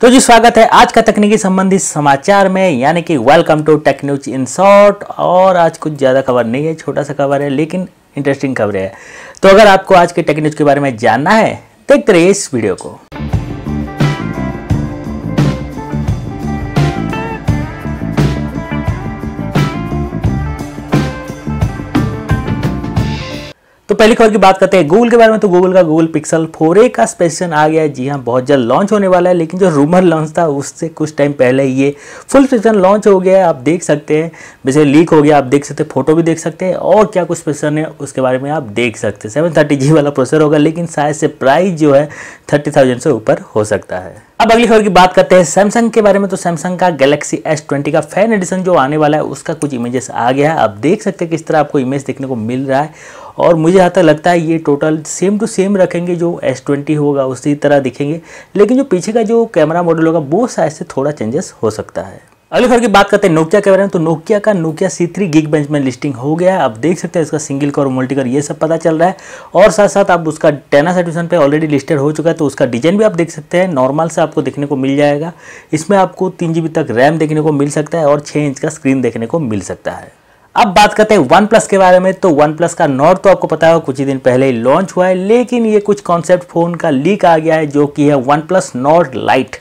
तो जी स्वागत है आज का तकनीकी संबंधी समाचार में यानी कि welcome to tech news in short और आज कुछ ज़्यादा खबर नहीं है छोटा सा खबर है लेकिन इंटरेस्टिंग खबरें है तो अगर आपको आज के टेक न्यूज के बारे में जानना है देखते रहिए इस वीडियो को पहली खबर की बात करते हैं गूगल के बारे में तो गूगल का गूगल पिक्सल 4a का स्पेसिफिकेशन आ गया है जी हाँ बहुत जल्द लॉन्च होने वाला है लेकिन जो रूमर लॉन्च था उससे कुछ टाइम पहले ये फुल स्पेसिफिकेशन लॉन्च हो गया है आप देख सकते हैं जैसे लीक हो गया आप देख सकते हैं फोटो भी देख सकते हैं और क्या कुछ स्पेसिफिकेशन है उसके बारे में आप देख सकते हैं सेवन वाला प्रोसेसर होगा लेकिन शायद से प्राइस जो है थर्टी से ऊपर हो सकता है अब अगली खबर की बात करते हैं सैमसंग के बारे में तो सैमसंग का गैलेक्सी S20 का फैन एडिशन जो आने वाला है उसका कुछ इमेजेस आ गया है आप देख सकते हैं किस तरह आपको इमेज देखने को मिल रहा है और मुझे यहाँ तक लगता है ये टोटल सेम टू सेम रखेंगे जो S20 होगा उसी तरह दिखेंगे लेकिन जो पीछे का जो कैमरा मॉडल होगा वो साइज से थोड़ा चेंजेस हो सकता है अगले खबर की बात करते हैं नोकिया के बारे में तो नोकिया का Nokia C three Geekbench में लिस्टिंग हो गया है आप देख सकते हैं इसका सिंगल कर मल्टी कर ये सब पता चल रहा है और साथ साथ आप उसका टेना सेटूशन पे ऑलरेडी लिस्टेड हो चुका है तो उसका डिजाइन भी आप देख सकते हैं नॉर्मल से आपको देखने को मिल जाएगा इसमें आपको तीन तक रैम देखने को मिल सकता है और छः इंच का स्क्रीन देखने को मिल सकता है अब बात करते हैं वन प्लस के बारे में तो वन प्लस का नॉट तो आपको पता होगा कुछ ही दिन पहले ही लॉन्च हुआ है लेकिन ये कुछ कॉन्सेप्ट फ़ोन का लीक आ गया है जो कि है वन प्लस नॉट लाइट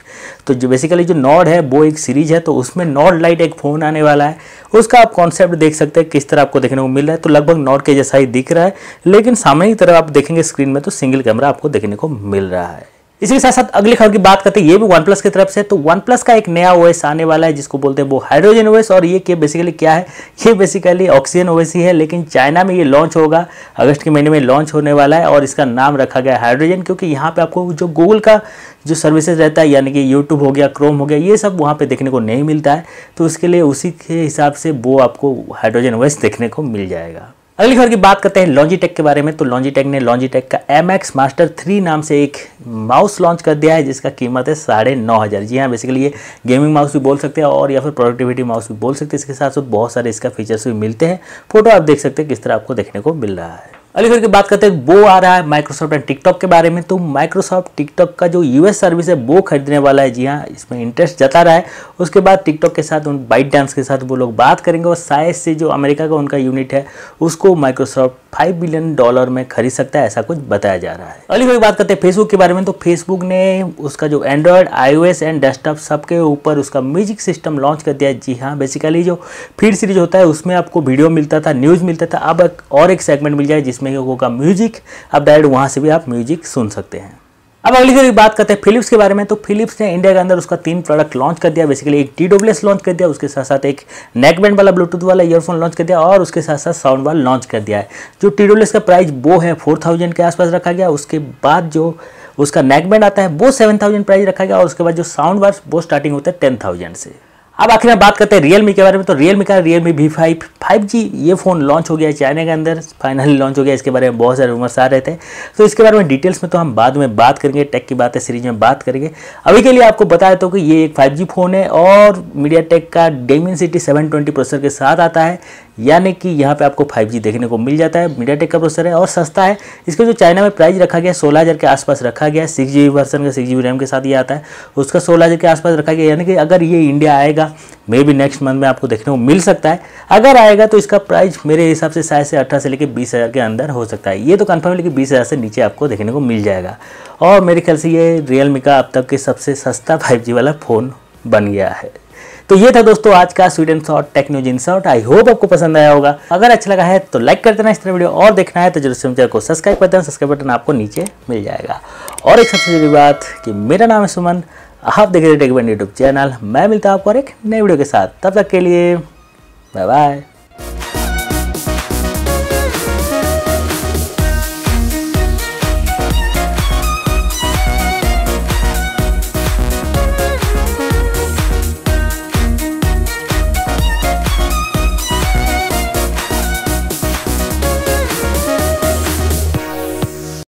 तो जो बेसिकली जो नॉड है वो एक सीरीज है तो उसमें नॉड लाइट एक फ़ोन आने वाला है उसका आप कॉन्सेप्ट देख सकते हैं किस तरह आपको देखने को मिल रहा है तो लगभग नॉट के जैसा ही दिख रहा है लेकिन सामने की तरफ आप देखेंगे स्क्रीन में तो सिंगल कैमरा आपको देखने को मिल रहा है इसी के साथ साथ अगली खबर की बात करते हैं ये भी वन प्लस की तरफ से तो वन प्लस का एक नया ओएस आने वाला है जिसको बोलते हैं वो हाइड्रोजन ओएस और ये के बेसिकली क्या है ये बेसिकली ऑक्सीजन ओएस ही है लेकिन चाइना में ये लॉन्च होगा अगस्त के महीने में लॉन्च होने वाला है और इसका नाम रखा गया हाइड्रोजन क्योंकि यहाँ पर आपको जो गूगल का जो सर्विसेज रहता है यानी कि यूट्यूब हो गया क्रोम हो गया ये सब वहाँ पर देखने को नहीं मिलता है तो उसके लिए उसी के हिसाब से वो आपको हाइड्रोजन ओएस देखने को मिल जाएगा अगली खबर की बात करते हैं लॉन्जीटेक के बारे में तो लॉन्जीटेक ने लॉन्जीटेक का एम एक्स मास्टर थ्री नाम से एक माउस लॉन्च कर दिया है जिसका कीमत है साढ़े नौ हज़ार जी हाँ बेसिकली ये गेमिंग माउस भी बोल सकते हैं और या फिर प्रोडक्टिविटी माउस भी बोल सकते हैं इसके साथ साथ बहुत सारे इसका फीचर्स भी मिलते हैं फोटो आप देख सकते हैं किस तरह आपको देखने को मिल रहा है अली की बात करते हैं वो आ रहा है माइक्रोसॉफ्ट एंड टिकटॉक के बारे में तो माइक्रोसॉफ्ट टिकटॉक का जो यूएस सर्विस है वो खरीदने वाला है जी हाँ इसमें इंटरेस्ट जता रहा है उसके बाद टिकटॉक के साथ उन बाइट डांस के साथ वो लोग बात करेंगे और साइज से जो अमेरिका का उनका यूनिट है उसको माइक्रोसॉफ्ट फाइव बिलियन डॉलर में खरीद सकता है ऐसा कुछ बताया जा रहा है अली फिर बात करते हैं फेसबुक के बारे में तो फेसबुक ने उसका जो एंड्रॉयड आई एंड डेस्कटॉप सबके ऊपर उसका म्यूजिक सिस्टम लॉन्च कर दिया जी हाँ बेसिकली जो फीड सीरीज होता है उसमें आपको वीडियो मिलता था न्यूज़ मिलता था अब और एक सेगमेंट मिल जाए जिस जिसमें कि होगा म्यूजिक अब डायरेक्ट वहाँ से भी आप म्यूजिक सुन सकते हैं अब अगली करीब बात करते हैं फिलिप्स के बारे में तो फिलिप्स ने इंडिया के अंदर उसका तीन प्रोडक्ट लॉन्च कर दिया बेसिकली एक डी लॉन्च कर दिया उसके साथ साथ एक नेकबैंड वाला ब्लूटूथ वाला ईयरफोन लॉन्च कर दिया और उसके साथ साथ साउंड वाला लॉन्च कर दिया है जो टी का प्राइस वो है फोर के आसपास रखा गया उसके बाद जो उसका नेकबैंड आता है वो सेवन प्राइस रखा गया और उसके बाद जो साउंड बार वो स्टार्टिंग होता है टेन से अब आखिर में बात करते हैं रियलमी के बारे में तो रियलमी का Realme V five five G ये फ़ोन लॉन्च हो गया है चाइना के अंदर फाइनली लॉन्च हो गया इसके बारे में बहुत सारे रूमर्स आ रहे थे तो इसके बारे में डिटेल्स में तो हम बाद में बात करेंगे टेक की बात है सीरीज में बात करेंगे अभी के लिए आपको बता देता हूँ कि ये एक फाइव फ़ोन है और मीडिया टेक का डेमिन सिटी सेवन प्रोसेसर के साथ आता है यानी कि यहाँ पे आपको 5G देखने को मिल जाता है मीडिया का प्रोसेसर है और सस्ता है इसका जो चाइना में प्राइस रखा गया सोलह हज़ार के आसपास रखा गया सिक्स जी वर्सन का सिक्स जी रैम के साथ ये आता है उसका सोलह हज़ार के आसपास रखा गया यानी कि अगर ये इंडिया आएगा मे बी नेक्स्ट मंथ में आपको देखने को मिल सकता है अगर आएगा तो इसका प्राइस मेरे हिसाब से शायद से अठारह से लेकर बीस हज़ार के अंदर हो सकता है ये तो कन्फर्म है लेकिन बीस हज़ार से नीचे आपको देखने को मिल जाएगा और मेरे ख्याल से ये रियलमी का अब तक के सबसे सस्ता फाइव वाला फ़ोन बन गया है तो ये था दोस्तों आज का स्वीडन and short technology short I hope आपको पसंद आया होगा अगर अच्छा लगा है तो लाइक कर देना इस तरह वीडियो और देखना है तो जरूर से को सब्सक्राइब कर देना सब्सक्राइब बटन आपको नीचे मिल जाएगा और एक सबसे जरूरी बात कि मेरा नाम है सुमन आप देख रहे टेक यूट्यूब चैनल मैं मिलता हूँ आपको और एक नए वीडियो के साथ तब तक के लिए बाय बाय